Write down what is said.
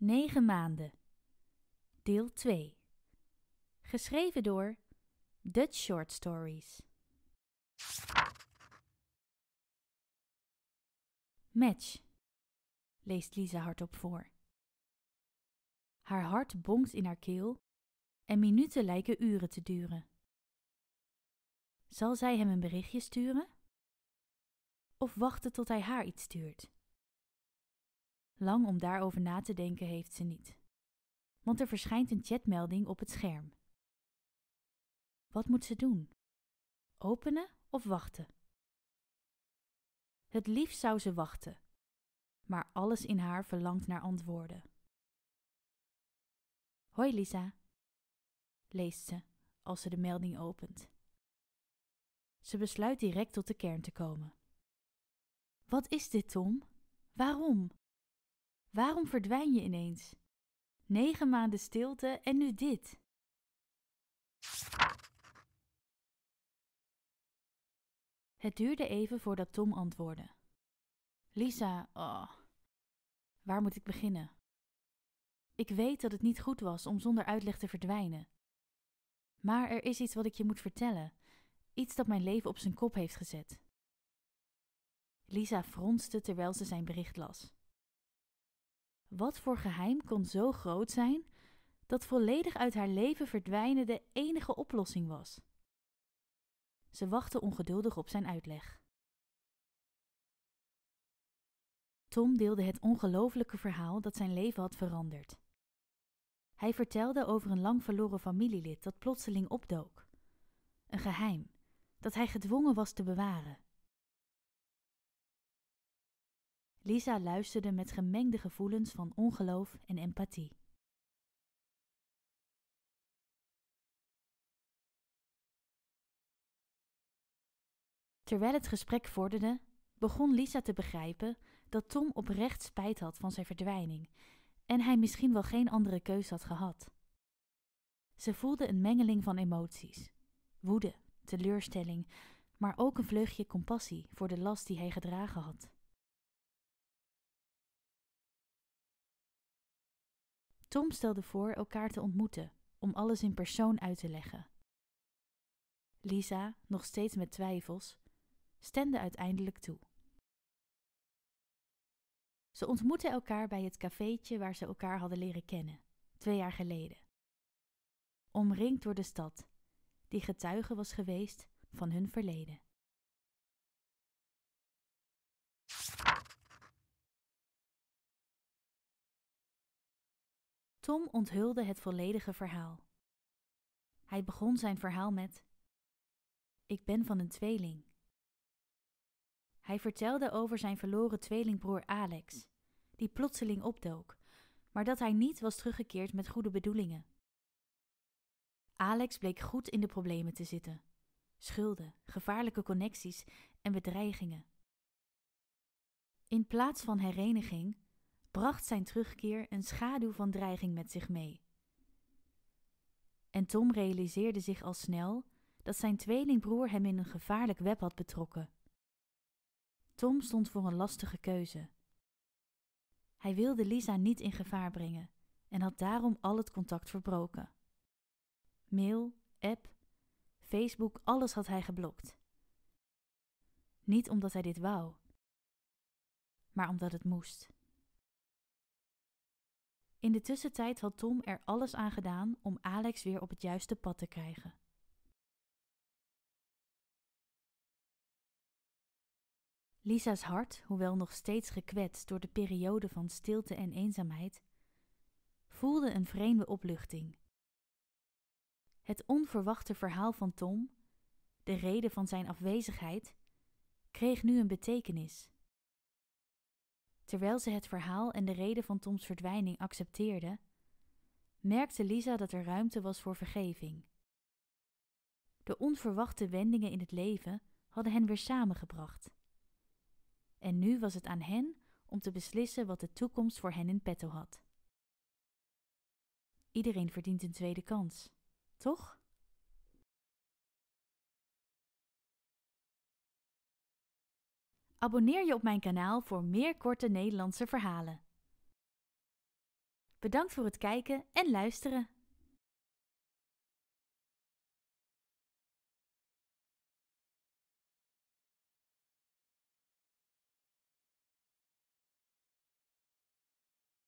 9 maanden. Deel 2. Geschreven door Dutch Short Stories. Match, leest Lisa hardop voor. Haar hart bonkt in haar keel en minuten lijken uren te duren. Zal zij hem een berichtje sturen? Of wachten tot hij haar iets stuurt? Lang om daarover na te denken heeft ze niet. Want er verschijnt een chatmelding op het scherm. Wat moet ze doen? Openen of wachten? Het liefst zou ze wachten, maar alles in haar verlangt naar antwoorden. Hoi Lisa, leest ze als ze de melding opent. Ze besluit direct tot de kern te komen. Wat is dit, Tom? Waarom? Waarom verdwijn je ineens? Negen maanden stilte en nu dit. Het duurde even voordat Tom antwoordde. Lisa, oh. Waar moet ik beginnen? Ik weet dat het niet goed was om zonder uitleg te verdwijnen. Maar er is iets wat ik je moet vertellen. Iets dat mijn leven op zijn kop heeft gezet. Lisa fronste terwijl ze zijn bericht las. Wat voor geheim kon zo groot zijn dat volledig uit haar leven verdwijnen de enige oplossing was? Ze wachtte ongeduldig op zijn uitleg. Tom deelde het ongelooflijke verhaal dat zijn leven had veranderd. Hij vertelde over een lang verloren familielid dat plotseling opdook. Een geheim dat hij gedwongen was te bewaren. Lisa luisterde met gemengde gevoelens van ongeloof en empathie. Terwijl het gesprek vorderde, begon Lisa te begrijpen dat Tom oprecht spijt had van zijn verdwijning en hij misschien wel geen andere keus had gehad. Ze voelde een mengeling van emoties: woede, teleurstelling, maar ook een vleugje compassie voor de last die hij gedragen had. Tom stelde voor elkaar te ontmoeten om alles in persoon uit te leggen. Lisa, nog steeds met twijfels, stemde uiteindelijk toe. Ze ontmoetten elkaar bij het cafeetje waar ze elkaar hadden leren kennen, twee jaar geleden. Omringd door de stad, die getuige was geweest van hun verleden. Tom onthulde het volledige verhaal. Hij begon zijn verhaal met: Ik ben van een tweeling. Hij vertelde over zijn verloren tweelingbroer Alex, die plotseling opdook, maar dat hij niet was teruggekeerd met goede bedoelingen. Alex bleek goed in de problemen te zitten: schulden, gevaarlijke connecties en bedreigingen. In plaats van hereniging bracht zijn terugkeer een schaduw van dreiging met zich mee. En Tom realiseerde zich al snel dat zijn tweelingbroer hem in een gevaarlijk web had betrokken. Tom stond voor een lastige keuze. Hij wilde Lisa niet in gevaar brengen en had daarom al het contact verbroken. Mail, app, Facebook, alles had hij geblokt. Niet omdat hij dit wou, maar omdat het moest. In de tussentijd had Tom er alles aan gedaan om Alex weer op het juiste pad te krijgen. Lisa's hart, hoewel nog steeds gekwetst door de periode van stilte en eenzaamheid, voelde een vreemde opluchting. Het onverwachte verhaal van Tom, de reden van zijn afwezigheid, kreeg nu een betekenis. Terwijl ze het verhaal en de reden van Toms verdwijning accepteerde, merkte Lisa dat er ruimte was voor vergeving. De onverwachte wendingen in het leven hadden hen weer samengebracht. En nu was het aan hen om te beslissen wat de toekomst voor hen in petto had. Iedereen verdient een tweede kans, toch? Abonneer je op mijn kanaal voor meer korte Nederlandse verhalen. Bedankt voor het kijken en luisteren.